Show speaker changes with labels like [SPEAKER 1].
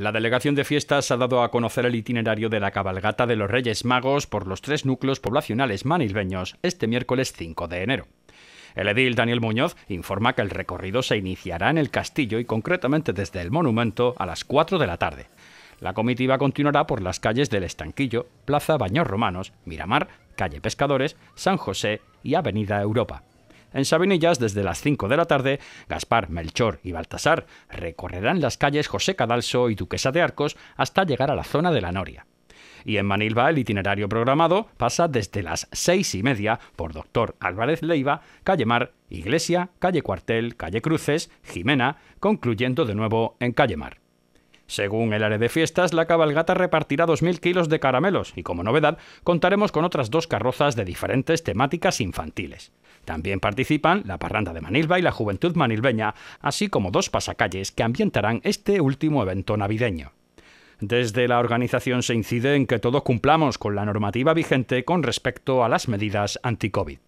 [SPEAKER 1] La delegación de fiestas ha dado a conocer el itinerario de la cabalgata de los Reyes Magos por los tres núcleos poblacionales manilbeños este miércoles 5 de enero. El edil Daniel Muñoz informa que el recorrido se iniciará en el castillo y concretamente desde el monumento a las 4 de la tarde. La comitiva continuará por las calles del Estanquillo, Plaza Baños Romanos, Miramar, Calle Pescadores, San José y Avenida Europa. En Sabinillas, desde las 5 de la tarde, Gaspar, Melchor y Baltasar recorrerán las calles José Cadalso y Duquesa de Arcos hasta llegar a la zona de la Noria. Y en Manilva el itinerario programado pasa desde las 6 y media por Doctor Álvarez Leiva, Calle Mar, Iglesia, Calle Cuartel, Calle Cruces, Jimena, concluyendo de nuevo en Calle Mar. Según el área de fiestas, la cabalgata repartirá 2.000 kilos de caramelos y como novedad contaremos con otras dos carrozas de diferentes temáticas infantiles. También participan la parranda de Manilva y la juventud manilbeña, así como dos pasacalles que ambientarán este último evento navideño. Desde la organización se incide en que todos cumplamos con la normativa vigente con respecto a las medidas anti-COVID.